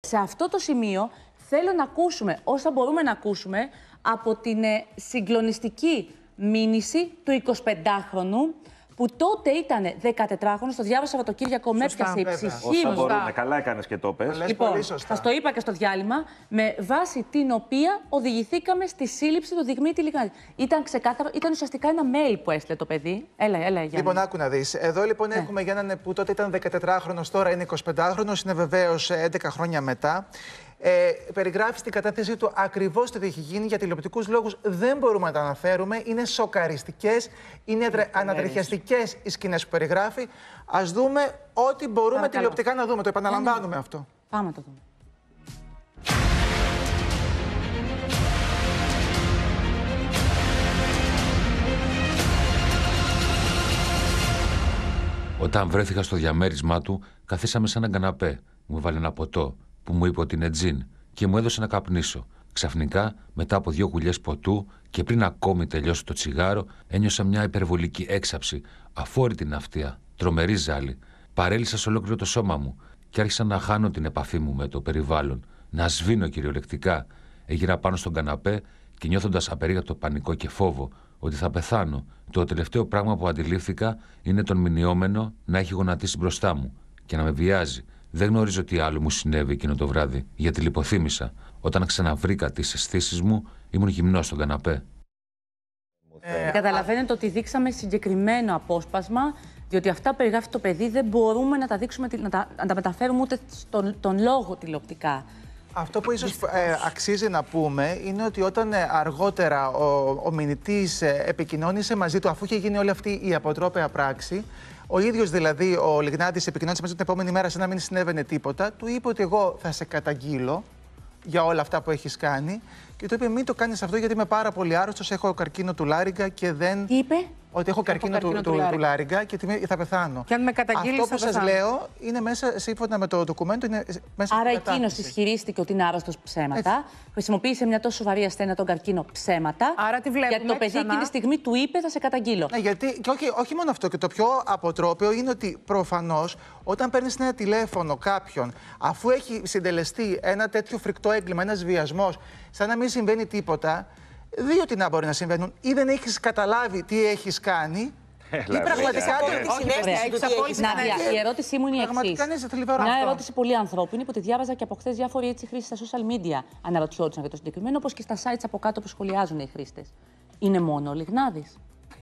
Σε αυτό το σημείο θέλω να ακούσουμε όσα μπορούμε να ακούσουμε από την ε, συγκλονιστική μήνυση του 25χρονου που τότε ήταν 14χρονο, το διάβασα από το Κύριακο, με έπιασε η ψυχή μου. Καλά έκανες και το πες. Λοιπόν, σας το είπα και στο διάλειμμα, με βάση την οποία οδηγηθήκαμε στη σύλληψη του Διγμήτη Λιγάνη. Ήταν ξεκάθαρο, ήταν ουσιαστικά ένα mail που έστειλε το παιδί. Έλα, έλα, Γιάννη. Λοιπόν, άκου να δεις. Εδώ λοιπόν ναι. έχουμε έναν που τότε ήταν 14χρονο, τώρα είναι 25χρονο, είναι βεβαίως 11 χρόνια μετά. Ε, περιγράφεις στην κατάθεσή του ακριβώς το τι έχει γίνει για τηλεοπτικούς λόγους. Δεν μπορούμε να τα αναφέρουμε. Είναι σοκαριστικές, είναι ανατριχιαστικές οι σκηνές που περιγράφει. Ας δούμε ό,τι μπορούμε Παρακαλώ. τηλεοπτικά να δούμε. Το επαναλαμβάνουμε ναι, ναι. αυτό. Πάμε το δούμε. Όταν βρέθηκα στο διαμέρισμά του, καθίσαμε σε έναν καναπέ. Μου βάλει ένα ποτό που μου είπε ότι είναι τζιν και μου έδωσε να καπνίσω. Ξαφνικά, μετά από δύο γουλιές ποτού και πριν ακόμη τελειώσει το τσιγάρο, ένιωσα μια υπερβολική έξαψη, αφόρητη ναυτία, τρομερή ζάλη. Παρέλυσα σε ολόκληρο το σώμα μου και άρχισα να χάνω την επαφή μου με το περιβάλλον, να σβήνω κυριολεκτικά. Έγινα πάνω στον καναπέ και νιώθοντας απερίγραπτο πανικό και φόβο ότι θα πεθάνω, το τελευταίο πράγμα που αντιλήφθηκα είναι τον μηνιόμενο να έχει γονατίσει μπροστά μου και να με βιάζει. Δεν γνωρίζω τι άλλο μου συνέβη εκείνο το βράδυ, γιατί λιποθύμησα. Όταν ξαναβρήκα τις αισθήσεις μου, ήμουν γυμνός στον καναπέ. Ε, Καταλαβαίνετε ότι δείξαμε συγκεκριμένο απόσπασμα, διότι αυτά που περιγράφει το παιδί δεν μπορούμε να τα, δείξουμε, να τα, να τα μεταφέρουμε ούτε στον τον λόγο τηλεοπτικά. Αυτό που ίσως ε, αξίζει να πούμε είναι ότι όταν ε, αργότερα ο, ο μηνυτής ε, επικοινώνησε μαζί του, αφού είχε γίνει όλη αυτή η αποτρόπαια πράξη, ο ίδιος δηλαδή ο λιγνάτης επικοινώνησε μαζί του την επόμενη μέρα, σαν να μην συνέβαινε τίποτα. Του είπε ότι εγώ θα σε καταγγείλω για όλα αυτά που έχεις κάνει. Και του είπε: Μην το κάνεις αυτό, γιατί είμαι πάρα πολύ άρρωστος. Έχω καρκίνο του Λάριγκα και δεν. είπε? ότι έχω καρκίνο, του, του, του, του λάριγκα και θα πεθάνω. Και αν με Αυτό που σας λέω είναι μέσα, σύμφωνα με το ντοκουμέντο, είναι μέσα Άρα εκείνο ισχυρίστηκε ότι είναι άρρωστος ψέματα. Έτσι. Χρησιμοποίησε μια τόσο σοβαρή ασθένεια τον καρκίνο ψέματα. Άρα τη βλέπουμε. Γιατί το παιδί εκείνη τη στιγμή του είπε θα σε καταγγείλω. Ναι, γιατί και όχι, όχι μόνο αυτό. Και το πιο αποτρόπαιο είναι ότι προφανώς όταν παίρνεις ένα τηλέφωνο κάποιον, αφού έχει συντελεστεί ένα τέτοιο φρικτό έγκλημα, ένας βιασμός, σαν να μην συμβαίνει τίποτα δύο τι να μπορεί να συμβαίνουν. Ή δεν έχεις καταλάβει τι έχεις κάνει, Έλα, πραγματικά ε, η ερώτησή μου η πραγματικα η εξής. Ναι, Μια ερώτηση πολύ ανθρώπινη που τη διάβαζα και από χθες διάφοροι έτσι χρήστες στα social media αναρωτιόντουσαν για το συγκεκριμένο, όπως και στα sites από κάτω που σχολιάζουν οι χρήστες. Είναι μόνο ο Λιγνάδης.